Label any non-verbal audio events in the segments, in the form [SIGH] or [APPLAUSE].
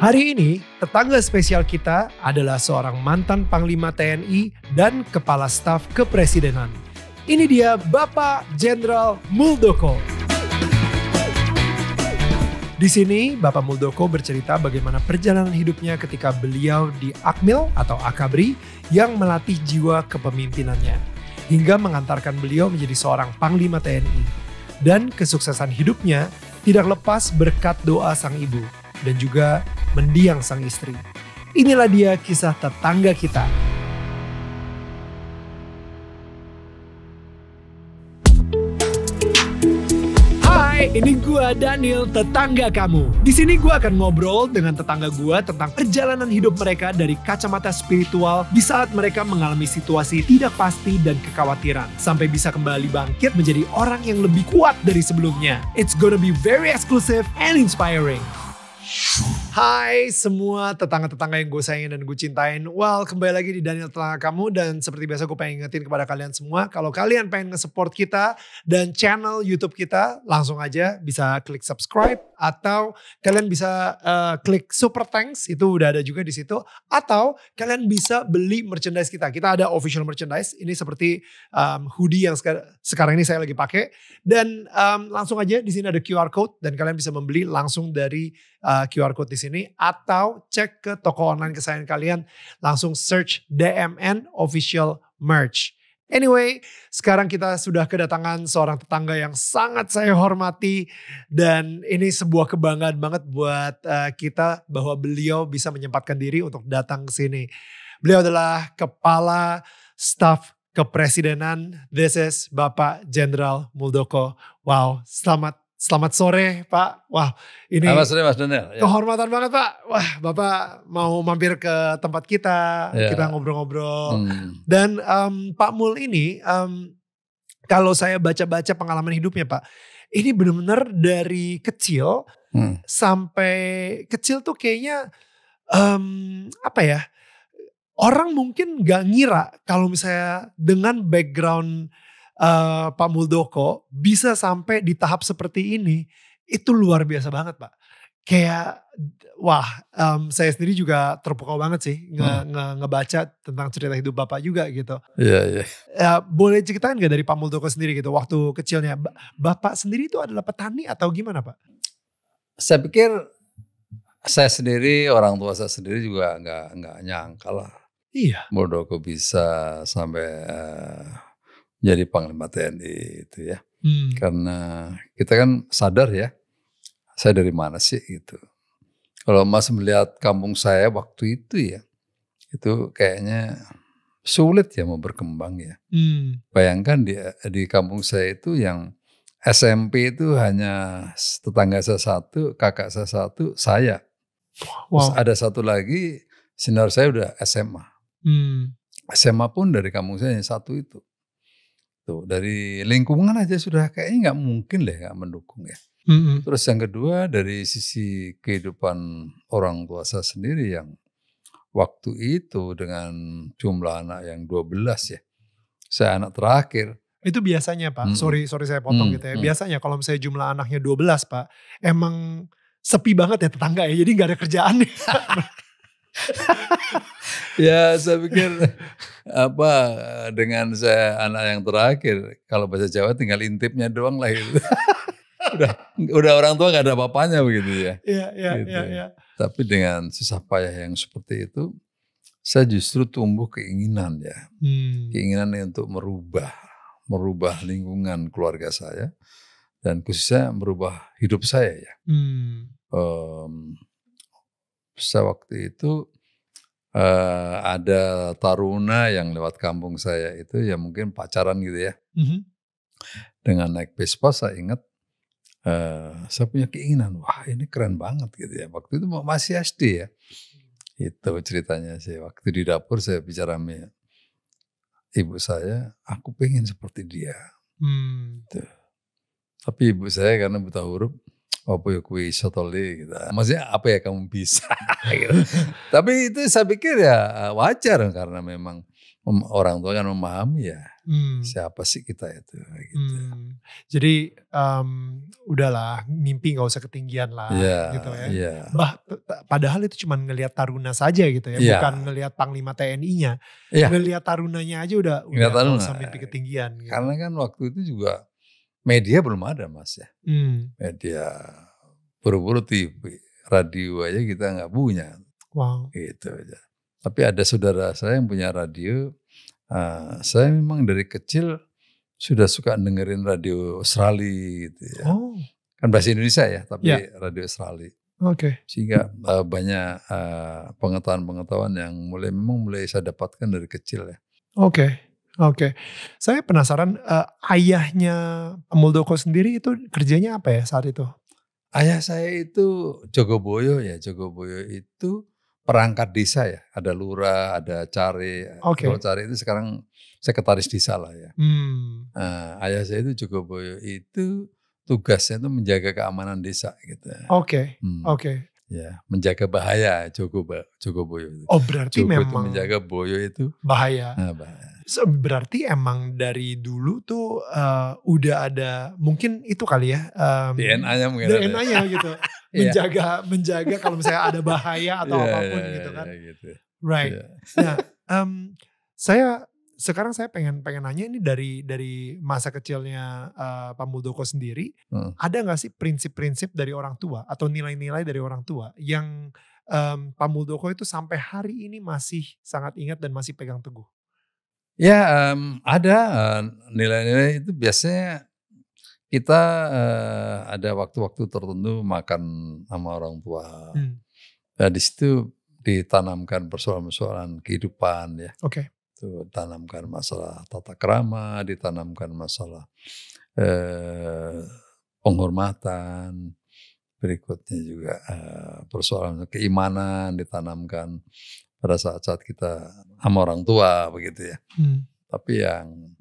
Hari ini, tetangga spesial kita adalah seorang mantan Panglima TNI dan Kepala Staf Kepresidenan. Ini dia Bapak Jenderal Muldoko. Di sini, Bapak Muldoko bercerita bagaimana perjalanan hidupnya ketika beliau di Akmil atau Akabri yang melatih jiwa kepemimpinannya. Hingga mengantarkan beliau menjadi seorang Panglima TNI. Dan kesuksesan hidupnya tidak lepas berkat doa sang ibu, dan juga mendiang sang istri. Inilah dia kisah tetangga kita. Hai, ini gua Daniel, tetangga kamu. Di sini gua akan ngobrol dengan tetangga gua tentang perjalanan hidup mereka dari kacamata spiritual di saat mereka mengalami situasi tidak pasti dan kekhawatiran sampai bisa kembali bangkit menjadi orang yang lebih kuat dari sebelumnya. It's gonna be very exclusive and inspiring. Shoo. Hai semua tetangga-tetangga yang gue sayangin dan gue cintain. Well, kembali lagi di Daniel Tetangga Kamu. Dan seperti biasa gue pengen ingetin kepada kalian semua. Kalau kalian pengen nge-support kita dan channel Youtube kita. Langsung aja bisa klik subscribe. Atau kalian bisa uh, klik super thanks. Itu udah ada juga di situ. Atau kalian bisa beli merchandise kita. Kita ada official merchandise. Ini seperti um, hoodie yang sekarang ini saya lagi pakai. Dan um, langsung aja di sini ada QR code. Dan kalian bisa membeli langsung dari uh, eh, QR code di sini atau cek ke toko online kesayangan kalian langsung search DMN official merch. Anyway, sekarang kita sudah kedatangan seorang tetangga yang sangat saya hormati dan ini sebuah kebanggaan banget buat uh, kita bahwa beliau bisa menyempatkan diri untuk datang ke sini. Beliau adalah kepala staf kepresidenan. This is Bapak Jenderal Muldoko. Wow, selamat Selamat sore Pak. Wah ini Selamat sore Mas Daniel. Ya. Kehormatan banget Pak. Wah Bapak mau mampir ke tempat kita, ya. kita ngobrol-ngobrol. Hmm. Dan um, Pak Mul ini, um, kalau saya baca-baca pengalaman hidupnya Pak, ini benar-benar dari kecil hmm. sampai kecil tuh kayaknya um, apa ya? Orang mungkin gak ngira kalau misalnya dengan background uh, Pak Muldoko bisa sampai di tahap seperti ini itu luar biasa banget Pak. Kayak wah um, saya sendiri juga terpukau banget sih nge, hmm. nge, ngebaca tentang cerita hidup Bapak juga gitu. Iya yeah, iya. Yeah. Uh, boleh ceritain gak dari Pak Muldoko sendiri gitu waktu kecilnya Bapak sendiri itu adalah petani atau gimana Pak? Saya pikir saya sendiri orang tua saya sendiri juga nggak nggak nyangka lah. Iya. Muldoko bisa sampai uh, jadi panglima TNI itu ya. Hmm. Karena kita kan sadar ya, saya dari mana sih itu? Kalau Mas melihat kampung saya waktu itu ya, itu kayaknya sulit ya mau berkembang ya. Hmm. Bayangkan di di kampung saya itu yang SMP itu hanya tetangga saya satu, kakak saya satu, saya. Wow. Terus ada satu lagi sinar saya udah SMA. Hmm. SMA pun dari kampung saya yang satu itu satu gitu. dari lingkungan aja sudah kayaknya nggak mungkin deh nggak mendukung ya. Mm-hmm. Terus yang kedua dari sisi kehidupan orang tua saya sendiri yang waktu itu dengan jumlah anak yang 12 ya. Saya anak terakhir. Itu biasanya Pak, hmm. sorry sorry saya potong hmm. gitu ya. Mm. Biasanya kalau misalnya jumlah anaknya 12 Pak, emang sepi banget ya tetangga ya. Jadi nggak ada kerjaan ya. [LAUGHS] ya saya pikir apa dengan saya anak yang terakhir kalau bahasa Jawa tinggal intipnya doang lah itu [LAUGHS] udah udah orang tua nggak ada apa begitu ya. Iya iya gitu. iya. Ya. Iya. Tapi dengan susah payah yang seperti itu saya justru tumbuh keinginan ya. Hmm. Keinginan untuk merubah merubah lingkungan keluarga saya dan khususnya merubah hidup saya ya. Hmm. Um, saya waktu itu uh, ada taruna yang lewat kampung saya itu ya mungkin pacaran gitu ya. Mm-hmm. Dengan naik Vespa saya ingat uh, saya punya keinginan wah ini keren banget gitu ya. Waktu itu masih SD ya. Itu ceritanya sih. Waktu di dapur saya bicara sama ibu saya, aku pengen seperti dia. Hmm. Gitu. Tapi ibu saya karena buta huruf apa ya kue sotole gitu. Maksudnya apa ya kamu bisa [LAUGHS] gitu. Tapi itu saya pikir ya eh, wajar karena memang orang tua kan memahami ya hmm. siapa sih kita itu gitu. Hmm. Jadi um, udahlah mimpi gak usah ketinggian lah yeah, gitu ya. Yeah. Bah padahal itu cuma ngelihat taruna saja gitu ya, yeah. bukan ngelihat panglima TNI-nya. Yeah. Ngelihat tarunanya aja udah ngeliat udah taruna. usah mimpi ketinggian gitu. Karena kan waktu itu juga media belum ada mas ya. Hmm. Media buru-buru TV, radio aja kita nggak punya. Wow. Gitu aja. Tapi ada saudara saya yang punya radio. Uh, saya memang dari kecil sudah suka dengerin radio Australia gitu ya. Oh. Kan bahasa Indonesia ya, tapi yeah. radio Australia. Oke. Okay. Sehingga uh, banyak ah, pengetahuan-pengetahuan uh, yang mulai memang mulai saya dapatkan dari kecil ya. Oke. Okay. Oke, okay. saya penasaran uh, ayahnya Muldoko sendiri itu kerjanya apa ya saat itu? Ayah saya itu Jogoboyo ya, Jogoboyo itu perangkat desa ya, ada lurah, ada cari, okay. kalau cari itu sekarang sekretaris desa lah ya. Hmm. Uh, ayah saya itu Jogoboyo itu tugasnya itu menjaga keamanan desa gitu. Oke, okay. hmm. oke. Okay ya menjaga bahaya Joko cukup Boyo. Itu. Oh berarti memang itu menjaga Boyo itu bahaya. Nah, bahaya. So, berarti emang dari dulu tuh uh, udah ada mungkin itu kali ya um, DNA-nya mungkin DNA-nya gitu [LAUGHS] iya. menjaga menjaga kalau misalnya ada bahaya [LAUGHS] atau yeah, apapun yeah, gitu iya, kan. Yeah, gitu. Right. Yeah. Nah um, saya sekarang saya pengen pengen nanya ini dari dari masa kecilnya uh, Pak Muldoko sendiri, hmm. ada nggak sih prinsip-prinsip dari orang tua atau nilai-nilai dari orang tua yang um, Pak Muldoko itu sampai hari ini masih sangat ingat dan masih pegang teguh? Ya um, ada eh, nilai-nilai uh, itu biasanya kita uh, ada waktu-waktu tertentu makan sama orang tua. Hmm. Nah, di situ ditanamkan persoalan-persoalan kehidupan ya. Oke. Okay itu tanamkan masalah tata kerama, ditanamkan masalah eh, penghormatan, berikutnya juga eh, persoalan keimanan ditanamkan pada saat-saat kita sama orang tua begitu ya. Hmm. Tapi yang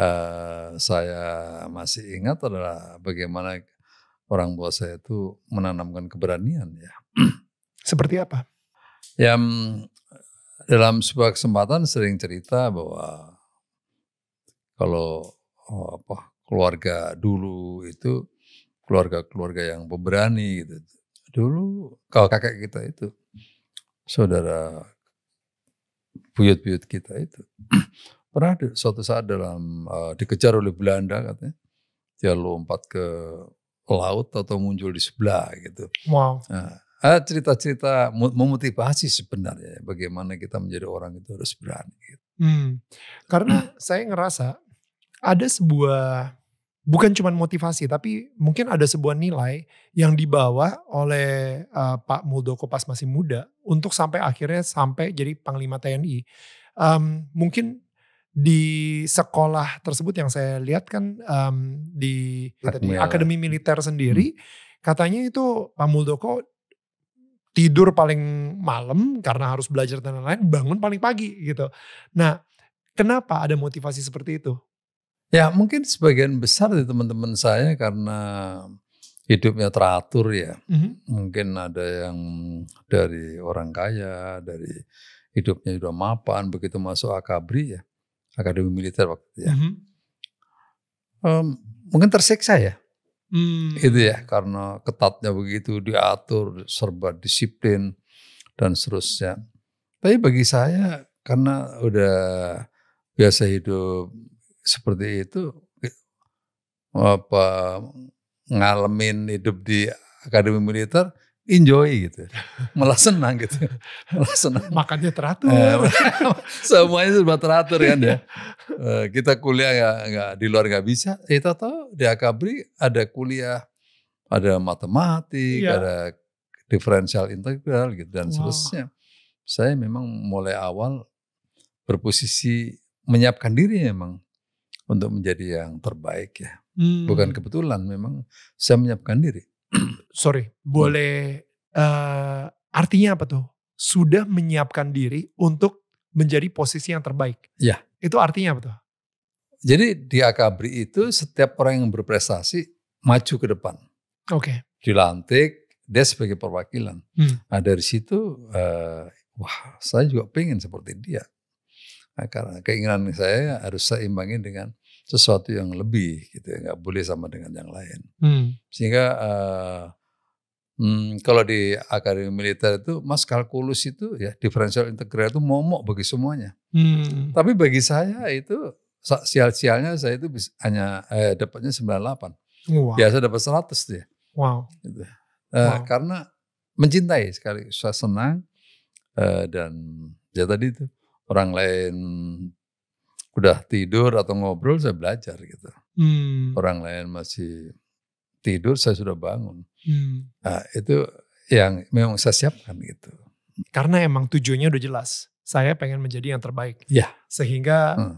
eh, saya masih ingat adalah bagaimana orang tua saya itu menanamkan keberanian ya. Seperti apa? Yang dalam sebuah kesempatan sering cerita bahwa kalau oh apa keluarga dulu itu keluarga-keluarga yang pemberani gitu. Dulu kalau kakek kita itu saudara buyut-buyut kita itu [CLEARS THROAT] pernah di, suatu saat dalam uh, dikejar oleh Belanda katanya dia lompat ke laut atau muncul di sebelah gitu. Wow. Nah, Eh, cerita-cerita memotivasi sebenarnya ya, bagaimana kita menjadi orang itu harus berani. Gitu. Hmm. Karena [CLEARS THROAT] saya ngerasa ada sebuah bukan cuma motivasi tapi mungkin ada sebuah nilai yang dibawa oleh uh, Pak Muldoko pas masih muda untuk sampai akhirnya sampai jadi Panglima TNI. Um, mungkin di sekolah tersebut yang saya lihat kan um, di, di akademi militer sendiri. Hmm katanya itu Pak Muldoko tidur paling malam karena harus belajar dan lain-lain, bangun paling pagi gitu. Nah, kenapa ada motivasi seperti itu? Ya, mungkin sebagian besar di teman-teman saya karena hidupnya teratur ya. Mm-hmm. Mungkin ada yang dari orang kaya, dari hidupnya sudah mapan, begitu masuk akabri ya, akademi militer waktu itu ya. Mm-hmm. Um, mungkin tersiksa ya Hmm. Itu ya karena ketatnya begitu diatur, serba disiplin dan seterusnya. Tapi bagi saya karena udah biasa hidup seperti itu apa ngalamin hidup di akademi militer enjoy gitu. Malah senang gitu. Malah senang. Makannya teratur. Eh, [LAUGHS] semuanya sudah teratur kan ya. Eh, kita kuliah nggak ya, nggak di luar nggak bisa. Kita eh, tahu di Akabri ada kuliah, ada matematik, ya. ada diferensial integral gitu dan wow. seterusnya. Saya memang mulai awal berposisi menyiapkan diri memang untuk menjadi yang terbaik ya. Hmm. Bukan kebetulan memang saya menyiapkan diri. [CLEARS THROAT] sorry, boleh uh, artinya apa tuh? Sudah menyiapkan diri untuk menjadi posisi yang terbaik. Ya. Itu artinya apa tuh? Jadi di Akabri itu setiap orang yang berprestasi maju ke depan. Oke. Okay. Dilantik, dia sebagai perwakilan. Hmm. Nah dari situ, uh, wah saya juga pengen seperti dia. Nah, karena keinginan saya harus seimbangin dengan sesuatu yang lebih gitu ya nggak boleh sama dengan yang lain hmm. sehingga uh, hmm, kalau di akademi militer itu mas kalkulus itu ya diferensial integral itu momok bagi semuanya hmm. tapi bagi saya itu sial-sialnya saya itu bisa, hanya eh, dapatnya 98 wow. biasa dapat 100 dia wow, gitu. uh, wow. karena mencintai sekali saya senang uh, dan ya tadi itu orang lain udah tidur atau ngobrol saya belajar gitu. Hmm. Orang lain masih tidur saya sudah bangun. Hmm. Nah, itu yang memang saya siapkan gitu. Karena emang tujuannya udah jelas. Saya pengen menjadi yang terbaik. Ya. Sehingga hmm.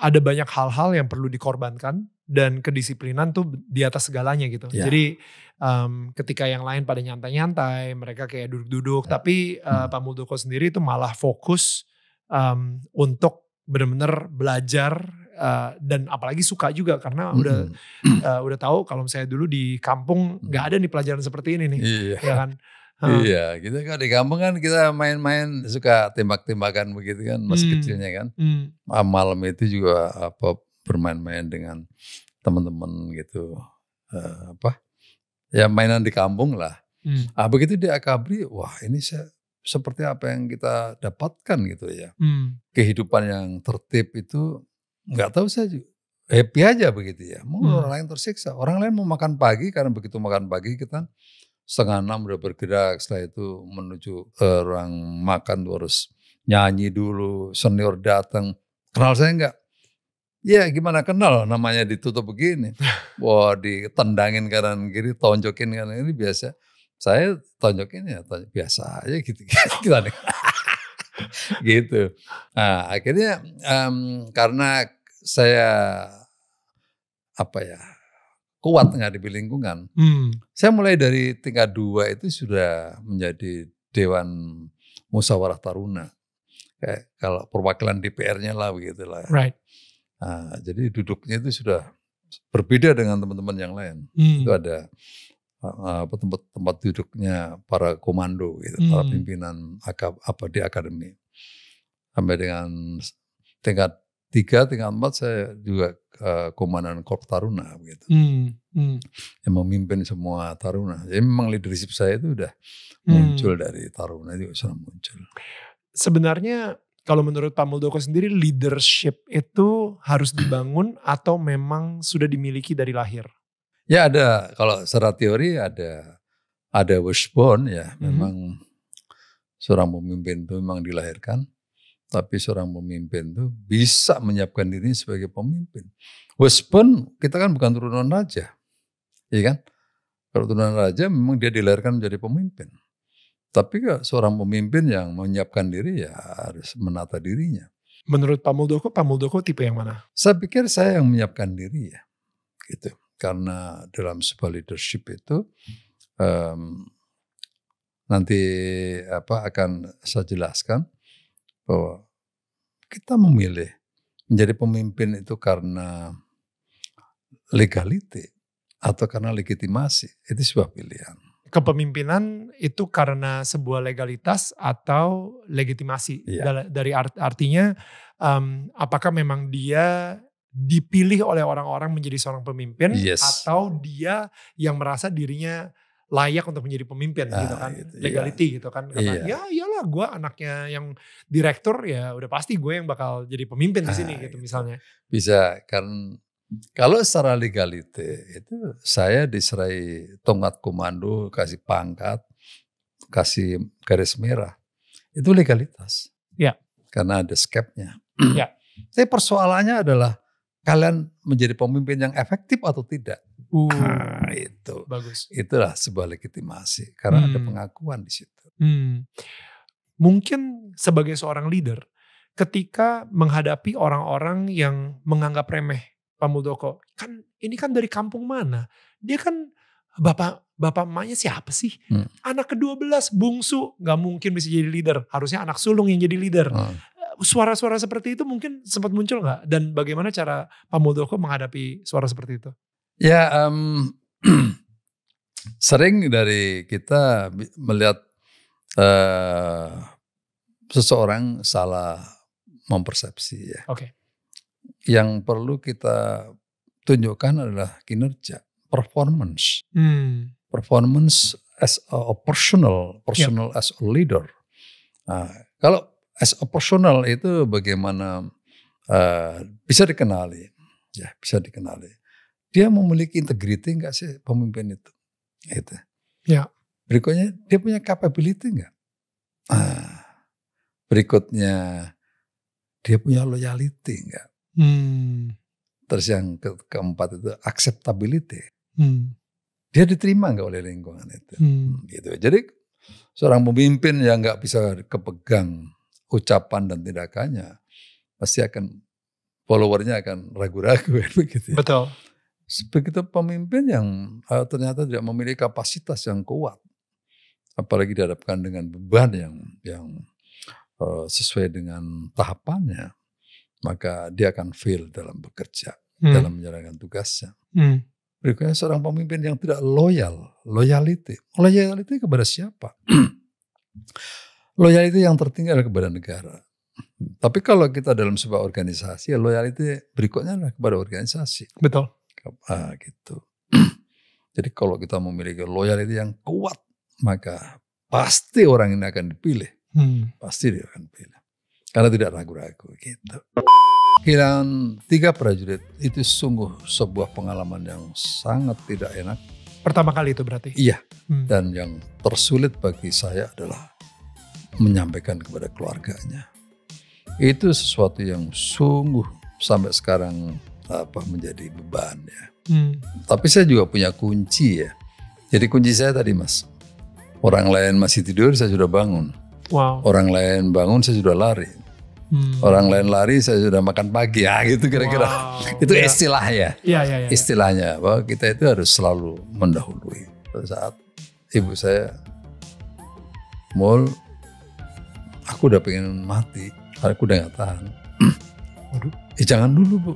ada banyak hal-hal yang perlu dikorbankan dan kedisiplinan tuh di atas segalanya gitu. Ya. Jadi um, ketika yang lain pada nyantai-nyantai, mereka kayak duduk-duduk, ya. tapi uh, Pak Muldoko sendiri itu malah fokus um, untuk benar-benar belajar Uh, dan apalagi suka juga karena -hmm. udah uh, [CLEARS THROAT] udah tahu kalau misalnya dulu di kampung mm. nggak ada nih pelajaran seperti ini nih, iya. ya kan? Hmm. [LAUGHS] Iya, kita kalau di kampung kan kita main-main suka tembak-tembakan begitu kan, masih hmm. kecilnya kan. Hmm. Ah, malam itu juga apa bermain-main dengan teman-teman gitu, uh, apa ya mainan di kampung lah. Hmm. Ah begitu di Akabri, wah ini saya seperti apa yang kita dapatkan gitu ya. Hmm. Kehidupan yang tertib itu nggak tahu saya happy aja begitu ya. Mau hmm. orang lain tersiksa. Orang lain mau makan pagi karena begitu makan pagi kita setengah enam udah bergerak. Setelah itu menuju ke ruang makan terus nyanyi dulu. Senior datang. Kenal saya enggak Ya gimana kenal namanya ditutup begini. [LAUGHS] Wah ditendangin kanan kiri, tonjokin kanan ini biasa saya tonjokin ya tonjok biasa aja gitu kita [LAUGHS] gitu. gitu nah akhirnya um, karena saya apa ya kuat ngadepi lingkungan hmm. saya mulai dari tingkat dua itu sudah menjadi dewan musyawarah taruna kayak kalau perwakilan DPR-nya lah begitulah right nah, jadi duduknya itu sudah berbeda dengan teman-teman yang lain hmm. itu ada Eh, apa tempat tempat duduknya para komando gitu, hmm. para pimpinan akab, apa di akademi. Sampai dengan tingkat tiga, tingkat empat saya juga uh, komandan Korp Taruna gitu. Hmm. Hmm. Yang memimpin semua Taruna. Jadi memang leadership saya itu udah hmm. muncul dari Taruna itu sudah muncul. Sebenarnya kalau menurut Pak Muldoko sendiri leadership itu harus dibangun atau memang sudah dimiliki dari lahir? Ya ada kalau secara teori ada ada wishbone ya mm -hmm. memang seorang pemimpin itu memang dilahirkan tapi seorang pemimpin itu bisa menyiapkan diri sebagai pemimpin. Wishbone kita kan bukan turunan raja. Iya kan? Kalau turunan raja memang dia dilahirkan menjadi pemimpin. Tapi seorang pemimpin yang menyiapkan diri ya harus menata dirinya. Menurut Pak Muldoko, Pak Muldoko tipe yang mana? Saya pikir saya yang menyiapkan diri ya. Gitu karena dalam sebuah leadership itu um, nanti apa akan saya jelaskan bahwa kita memilih menjadi pemimpin itu karena legality atau karena legitimasi itu sebuah pilihan. Kepemimpinan itu karena sebuah legalitas atau legitimasi. iya. Dari art, artinya um, apakah memang dia dipilih oleh orang-orang menjadi seorang pemimpin yes. atau dia yang merasa dirinya layak untuk menjadi pemimpin ah, gitu kan itu, iya. legality iya. gitu kan karena iya. ya iyalah gue anaknya yang direktur ya udah pasti gue yang bakal jadi pemimpin ah, di sini ah, gitu, gitu misalnya bisa kan kalau secara legality itu saya diserai tongkat komando kasih pangkat kasih garis merah itu legalitas ya karena ada skepnya ya [CLEARS THROAT] tapi persoalannya adalah kalian menjadi pemimpin yang efektif atau tidak. Uh, nah, itu. Bagus. Itulah sebuah legitimasi karena hmm. ada pengakuan di situ. Hmm. Mungkin sebagai seorang leader ketika menghadapi orang-orang yang menganggap remeh Pak Muldoko, kan ini kan dari kampung mana? Dia kan bapak bapak emaknya siapa sih? Hmm. Anak ke-12 bungsu nggak mungkin bisa jadi leader. Harusnya anak sulung yang jadi leader. Hmm suara-suara seperti itu mungkin sempat muncul nggak? Dan bagaimana cara Pak Muldoko menghadapi suara seperti itu? Ya, um, [CLEARS THROAT] sering dari kita melihat uh, seseorang salah mempersepsi ya. Oke. Okay. Yang perlu kita tunjukkan adalah kinerja, performance, hmm. performance as a, personal, ya. personal yep. as a leader. Nah, kalau as personal itu bagaimana uh, bisa dikenali, ya bisa dikenali. Dia memiliki integriti enggak sih pemimpin itu? Itu. Ya. Berikutnya dia punya capability enggak Ah. Berikutnya dia punya loyalty enggak Hmm. Terus yang ke keempat itu acceptability. Hmm. Dia diterima enggak oleh lingkungan itu? Hmm. Gitu. Jadi seorang pemimpin yang nggak bisa kepegang ucapan dan tindakannya pasti akan followernya akan ragu-ragu [LAUGHS] kan, begitu. -ragu, ya. Betul. Begitu pemimpin yang uh, ternyata tidak memiliki kapasitas yang kuat, apalagi dihadapkan dengan beban yang yang uh, sesuai dengan tahapannya, maka dia akan fail dalam bekerja, hmm. dalam menjalankan tugasnya. Hmm. Berikutnya seorang pemimpin yang tidak loyal, loyalty, loyalty kepada siapa? [CLEARS THROAT] Loyalitas yang tertinggi adalah kepada negara. Tapi kalau kita dalam sebuah organisasi, ya loyalitas berikutnya adalah kepada organisasi. Betul. Ah, gitu. Jadi kalau kita memiliki loyalitas yang kuat, maka pasti orang ini akan dipilih. Hmm. Pasti dia akan pilih. Karena tidak ragu-ragu gitu. Kehilangan tiga prajurit itu sungguh sebuah pengalaman yang sangat tidak enak. Pertama kali itu berarti? Iya. Hmm. Dan yang tersulit bagi saya adalah menyampaikan kepada keluarganya. Itu sesuatu yang sungguh sampai sekarang apa menjadi beban ya. Hmm. Tapi saya juga punya kunci ya. Jadi kunci saya tadi mas, orang lain masih tidur saya sudah bangun. Wow. Orang lain bangun saya sudah lari. Hmm. Orang lain lari saya sudah makan pagi ya gitu kira-kira. Wow. [LAUGHS] itu iya. ya. istilahnya. Ya, ya, ya, Istilahnya bahwa kita itu harus selalu mendahului. saat ibu saya mul aku udah pengen mati, aku udah gak tahan. Waduh, [CLEARS THROAT] eh jangan dulu bu.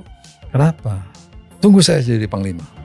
Kenapa? Tunggu saya jadi panglima.